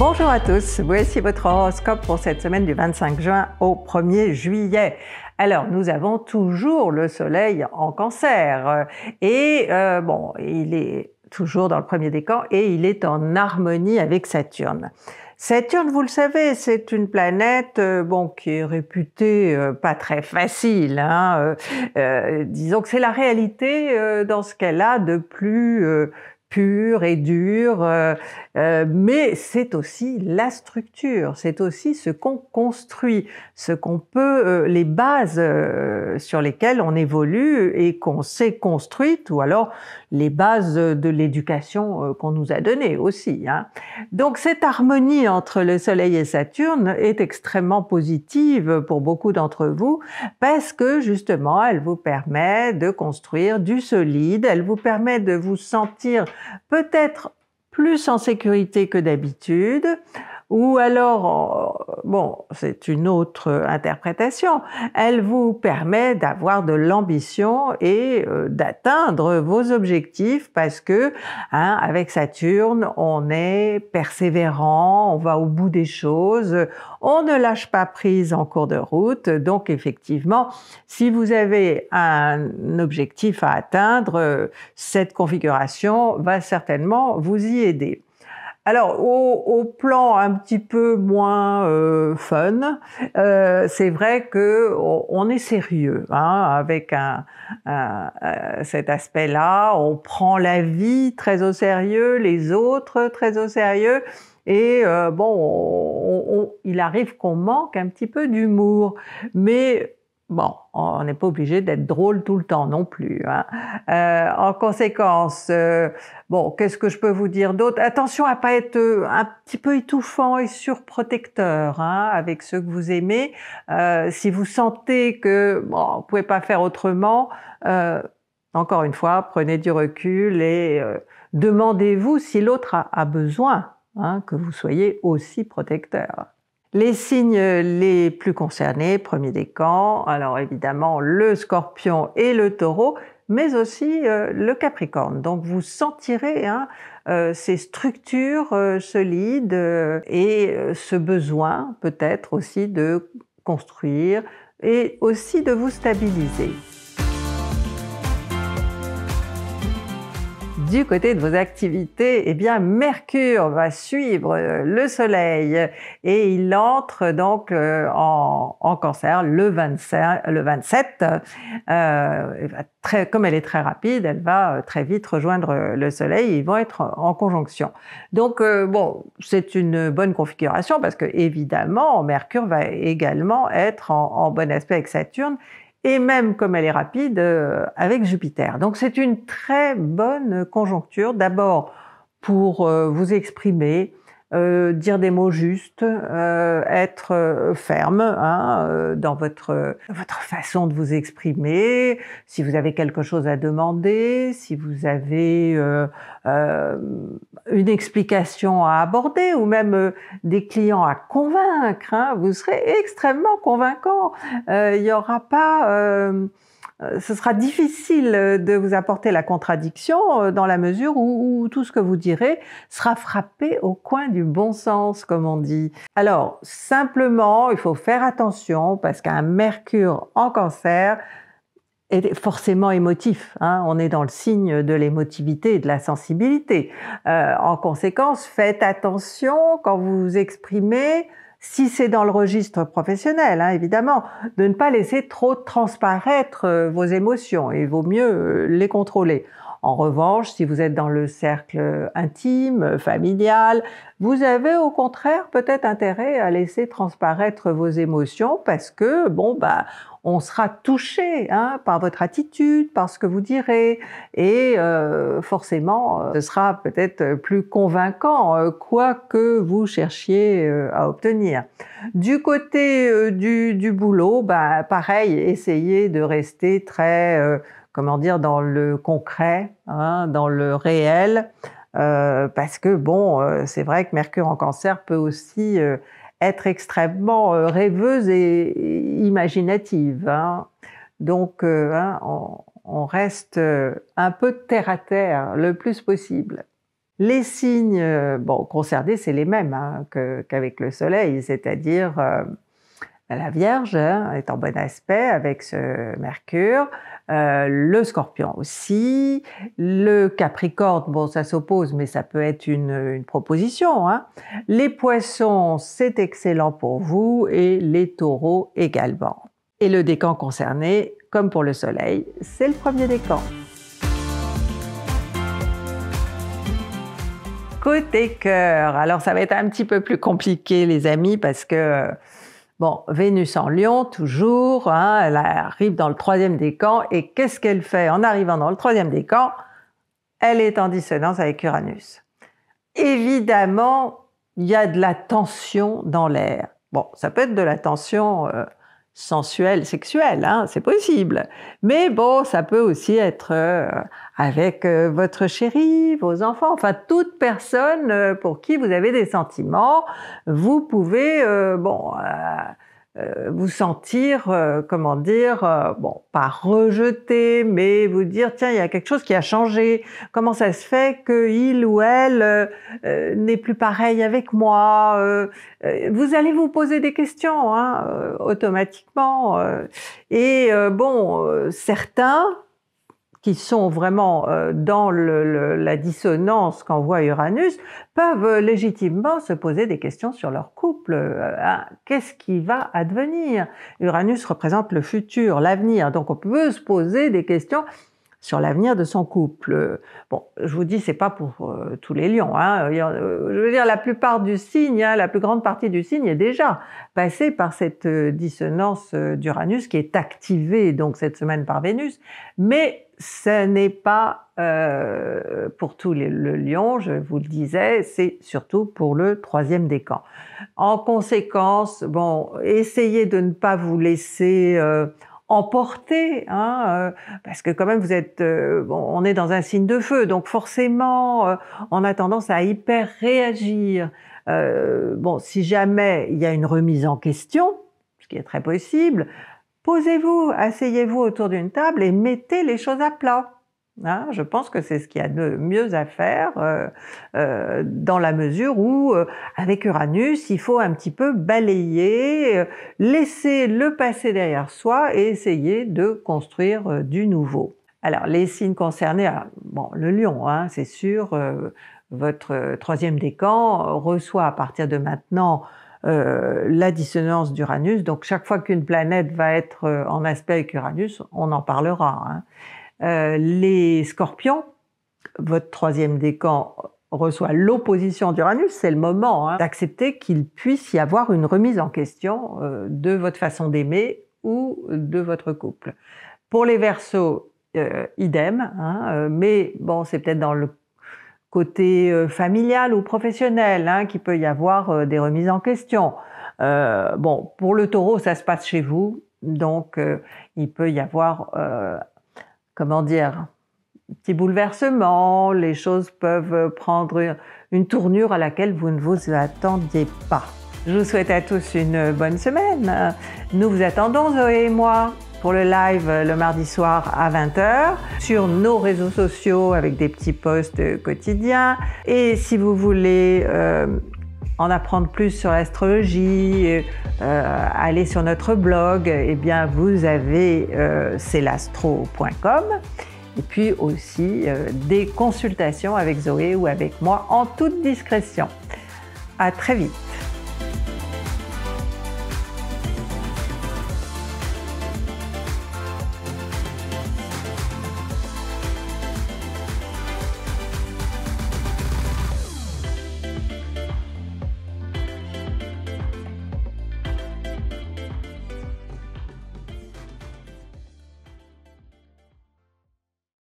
Bonjour à tous, voici votre horoscope pour cette semaine du 25 juin au 1er juillet. Alors, nous avons toujours le soleil en cancer et euh, bon, il est toujours dans le premier décan et il est en harmonie avec Saturne. Saturne, vous le savez, c'est une planète euh, bon qui est réputée euh, pas très facile. Hein. disons que c'est la réalité dans ce qu'elle a de plus pure et dure, euh, euh, mais c'est aussi la structure, c'est aussi ce qu'on construit, ce qu'on peut, euh, les bases sur lesquelles on évolue et qu'on s'est construite, ou alors les bases de l'éducation qu'on nous a donnée aussi. Hein. Donc cette harmonie entre le Soleil et Saturne est extrêmement positive pour beaucoup d'entre vous, parce que justement, elle vous permet de construire du solide, elle vous permet de vous sentir peut-être plus en sécurité que d'habitude, ou alors, euh, bon, c'est une autre euh, interprétation, elle vous permet d'avoir de l'ambition et euh, d'atteindre vos objectifs parce que, hein, avec Saturne, on est persévérant, on va au bout des choses, on ne lâche pas prise en cours de route. Donc, effectivement, si vous avez un objectif à atteindre, cette configuration va certainement vous y aider. Alors, au, plan un petit peu moins euh, fun, euh, c'est vrai que on, est sérieux hein, avec euh, cet aspect-là. On prend la vie très au sérieux, les autres très au sérieux. Et bon, il arrive qu'on manque un petit peu d'humour, mais Bon, on n'est pas obligé d'être drôle tout le temps non plus. Hein. Euh, en conséquence, euh, bon, qu'est-ce que je peux vous dire d'autre Attention à pas être euh, un petit peu étouffant et surprotecteur hein, avec ceux que vous aimez. si vous sentez que bon, vous pouvez pas faire autrement, encore une fois, prenez du recul et demandez-vous si l'autre a, besoin hein, que vous soyez aussi protecteur. Les signes euh, les plus concernés, premier camps, alors évidemment le scorpion et le taureau, mais aussi euh, le Capricorne. Donc vous sentirez hein, euh, ces structures solides et ce besoin peut-être aussi de construire et aussi de vous stabiliser. du côté de vos activités, eh bien Mercure va suivre euh, le Soleil et il entre donc euh, en, Cancer le 27. Euh, comme elle est très rapide, elle va très vite rejoindre le Soleil. Et ils vont être en conjonction. Donc bon, c'est une bonne configuration parce que évidemment Mercure va également être en, en bon aspect avec Saturne et même comme elle est rapide euh, avec Jupiter. Donc c'est une très bonne conjoncture, d'abord pour euh, vous exprimer, euh, dire des mots justes, euh, être euh, ferme hein, dans votre, votre façon de vous exprimer, si vous avez quelque chose à demander, si vous avez une explication à aborder ou même des clients à convaincre, hein, vous serez extrêmement convaincant. Il n'y aura pas... Euh, ce sera difficile euh, de vous apporter la contradiction euh, dans la mesure où, tout ce que vous direz sera frappé au coin du bon sens, comme on dit. Alors, simplement, il faut faire attention parce qu'un mercure en cancer est forcément émotif. Hein. On est dans le signe de l'émotivité et de la sensibilité. en conséquence, faites attention quand vous vous exprimez si c'est dans le registre professionnel, hein, évidemment, de ne pas laisser trop transparaître euh, vos émotions. Et vaut mieux euh, les contrôler. En revanche, si vous êtes dans le cercle intime, familial, vous avez au contraire peut-être intérêt à laisser transparaître vos émotions parce que, bon, bah, on sera touché hein, par votre attitude, par ce que vous direz, et euh, forcément, euh, ce sera peut-être plus convaincant, euh, quoi que vous cherchiez à obtenir. Du côté du, du, boulot, bah, pareil, essayez de rester très comment dire, dans le concret, hein, dans le réel, euh, parce que bon, euh, c'est vrai que Mercure en Cancer peut aussi euh, être extrêmement rêveuse et imaginative. Hein. Donc, hein, on, reste un peu terre à terre le plus possible. Les signes bon, concernés, c'est les mêmes qu'avec le Soleil, c'est-à-dire la Vierge hein, est en bon aspect avec ce Mercure, euh, le Scorpion aussi, le Capricorne, bon ça s'oppose mais ça peut être une, proposition. Hein. Les Poissons, c'est excellent pour vous et les Taureaux également. Et le décan concerné, comme pour le Soleil, c'est le premier décan. Côté cœur, alors ça va être un petit peu plus compliqué les amis parce que euh, Bon, Vénus en lion, toujours, hein, elle arrive dans le troisième décan, et qu'est-ce qu'elle fait en arrivant dans le troisième décan Elle est en dissonance avec Uranus. Évidemment, il y a de la tension dans l'air. Bon, ça peut être de la tension euh, sensuel, sexuel, hein, c'est possible. Mais bon, ça peut aussi être euh, avec euh, votre chéri, vos enfants, enfin toute personne euh, pour qui vous avez des sentiments, vous pouvez, bon, euh, vous sentir, euh, comment dire, euh, bon, pas rejeté, mais vous dire, tiens, il y a quelque chose qui a changé. Comment ça se fait qu'il ou elle n'est plus pareil avec moi Vous allez vous poser des questions hein, automatiquement. et bon, certains qui sont vraiment euh, dans le, la dissonance qu'envoie Uranus, peuvent euh, légitimement se poser des questions sur leur couple. Euh, hein. Qu'est-ce qui va advenir Uranus représente le futur, l'avenir, donc on peut se poser des questions sur l'avenir de son couple. Bon, je vous dis, c'est pas pour tous les lions. Hein. Je veux dire, la plupart du signe, hein, la plus grande partie du signe est déjà passée par cette dissonance d'Uranus qui est activée donc cette semaine par Vénus. Mais ce n'est pas euh, pour tout le lion, je vous le disais, c'est surtout pour le troisième décan. En conséquence, bon, essayez de ne pas vous laisser euh, emporter, hein, euh, parce que quand même vous êtes, on est dans un signe de feu, donc forcément, on a tendance à hyper réagir. bon, si jamais il y a une remise en question, ce qui est très possible, Posez-vous, asseyez-vous autour d'une table et mettez les choses à plat. Hein, je pense que c'est ce qu'il y a de mieux à faire euh, euh, dans la mesure où, euh, avec Uranus, il faut un petit peu balayer, laisser le passé derrière soi et essayer de construire du nouveau. Alors, les signes concernés, bon, le lion, hein, c'est sûr, votre troisième décan reçoit à partir de maintenant euh, la dissonance d'Uranus. Donc chaque fois qu'une planète va être euh, en aspect avec Uranus, on en parlera. Hein. Euh, les scorpions, votre troisième décan reçoit l'opposition d'Uranus, c'est le moment hein, d'accepter qu'il puisse y avoir une remise en question de votre façon d'aimer ou de votre couple. Pour les versos, idem, hein, mais bon, c'est peut-être dans le côté euh, familial ou professionnel, hein, qu'il peut y avoir euh, des remises en question. Euh, bon, pour le taureau, ça se passe chez vous, donc il peut y avoir, comment dire, un bouleversements, les choses peuvent prendre une tournure à laquelle vous ne vous attendiez pas. Je vous souhaite à tous une bonne semaine. Nous vous attendons, Zoé et moi pour le live euh, le mardi soir à 20h, sur nos réseaux sociaux avec des petits posts euh, quotidiens. Et si vous voulez euh, en apprendre plus sur l'astrologie, aller sur notre blog, eh bien vous avez euh, celastro.com et puis aussi des consultations avec Zoé ou avec moi en toute discrétion. À très vite.